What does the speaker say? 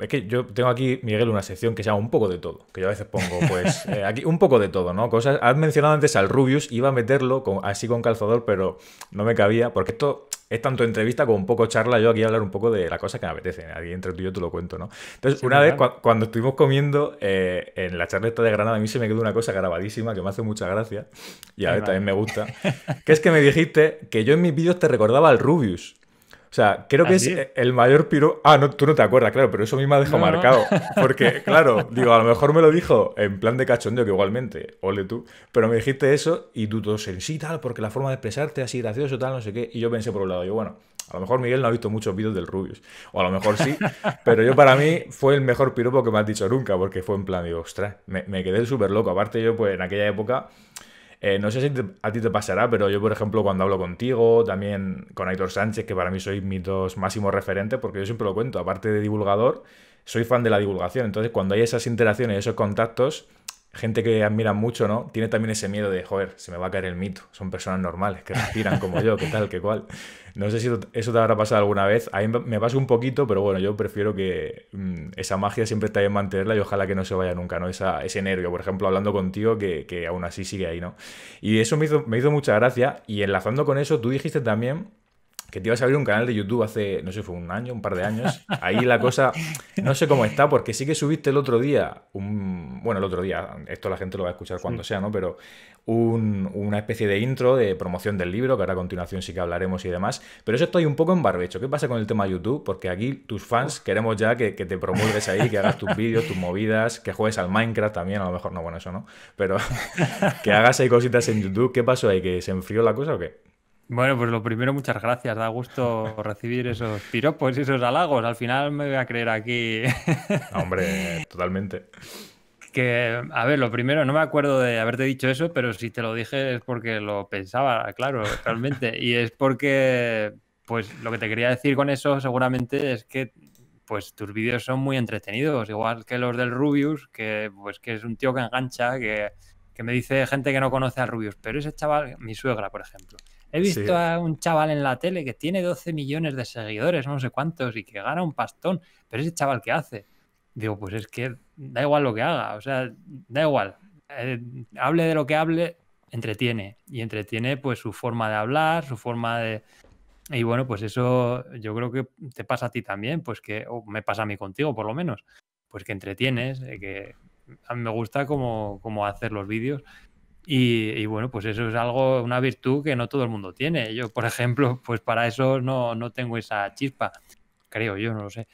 Es que yo tengo aquí, Miguel, una sección que se llama Un poco de todo, que yo a veces pongo, pues, eh, aquí un poco de todo, ¿no? Cosas, has mencionado antes al Rubius, iba a meterlo con, así con calzador, pero no me cabía, porque esto es tanto entrevista como un poco charla, yo aquí hablar un poco de la cosa que me apetece, aquí entre tú y yo te lo cuento, ¿no? Entonces, una vez cuando estuvimos comiendo eh, en la charleta de Granada, a mí se me quedó una cosa grabadísima que me hace mucha gracia, y a mí también me gusta, que es que me dijiste que yo en mis vídeos te recordaba al Rubius. O sea, creo que es el mayor piro. Ah, no, tú no te acuerdas, claro, pero eso a mí me ha dejado marcado. Porque, claro, digo, a lo mejor me lo dijo en plan de cachondeo, que igualmente, ole tú, pero me dijiste eso y tú todo en sí, tal, porque la forma de expresarte así gracioso, tal, no sé qué. Y yo pensé por un lado, yo, bueno, a lo mejor Miguel no ha visto muchos vídeos del Rubius, o a lo mejor sí, pero yo para mí fue el mejor piropo que me has dicho nunca, porque fue en plan, digo, ostras, me quedé súper loco. Aparte, yo, pues en aquella época eh, no sé si a ti te pasará, pero yo, por ejemplo, cuando hablo contigo, también con Aitor Sánchez, que para mí soy mis dos máximos referentes, porque yo siempre lo cuento, aparte de divulgador, soy fan de la divulgación. Entonces, cuando hay esas interacciones, esos contactos, gente que admira mucho, ¿no? Tiene también ese miedo de, joder, se me va a caer el mito. Son personas normales, que respiran como yo, que tal, que cual. No sé si eso te habrá pasado alguna vez. A mí me pasa un poquito, pero bueno, yo prefiero que mm, esa magia siempre esté en mantenerla y ojalá que no se vaya nunca, ¿no? Esa, ese nervio, por ejemplo, hablando contigo, que, que aún así sigue ahí, ¿no? Y eso me me hizo mucha gracia. Y enlazando con eso, tú dijiste también que te ibas a abrir un canal de YouTube hace, no sé, fue un año, un par de años. Ahí la cosa, no sé cómo está, porque sí que subiste el otro día, un, bueno, el otro día, esto la gente lo va a escuchar cuando sea, ¿no? Pero una especie de intro de promoción del libro, que ahora a continuación sí que hablaremos y demás. Pero eso estoy un poco en barbecho. ¿Qué pasa con el tema YouTube? Porque aquí tus fans queremos ya que, te promueves ahí, que hagas tus vídeos, tus movidas, que juegues al Minecraft también, a lo mejor no, bueno, eso no, pero que hagas ahí cositas en YouTube. ¿Qué pasó ahí? ¿Que se enfrió la cosa o qué? Bueno, pues lo primero, muchas gracias. Da gusto recibir esos piropos y esos halagos. Al final me voy a creer aquí. Hombre, totalmente. Que, a ver, lo primero, no me acuerdo de haberte dicho eso, pero si te lo dije es porque lo pensaba, claro, realmente. Y es porque, pues lo que te quería decir con eso seguramente es que pues tus vídeos son muy entretenidos, igual que los del Rubius, que pues que es un tío que engancha, que que me dice gente que no conoce a Rubius, pero ese chaval, mi suegra, por ejemplo, he visto a un chaval en la tele que tiene 12 millones de seguidores, no sé cuántos, y que gana un pastón, pero ese chaval, ¿qué hace? Digo, pues es que da igual lo que haga, o sea, da igual. Eh, hable de lo que hable, entretiene. Y entretiene pues su forma de hablar, su forma de... Y bueno, pues eso yo creo que te pasa a ti también, pues que, o me pasa a mí contigo por lo menos, pues que entretienes, eh, que, a mí me gusta como, como hacer los vídeos. Y, y, bueno, pues eso es algo, una virtud que no todo el mundo tiene. Yo, por ejemplo, pues para eso no, no tengo esa chispa, creo yo, no lo sé.